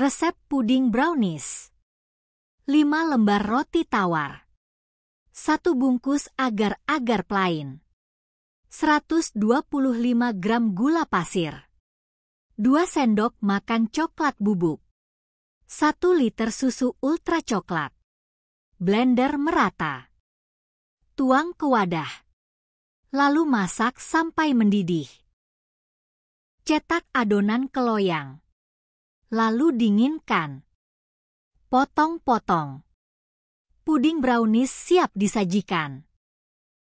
Resep puding brownies. 5 lembar roti tawar. 1 bungkus agar-agar plain. 125 gram gula pasir. 2 sendok makan coklat bubuk. 1 liter susu ultra coklat. Blender merata. Tuang ke wadah. Lalu masak sampai mendidih. Cetak adonan ke loyang lalu dinginkan. Potong-potong. Puding brownies siap disajikan.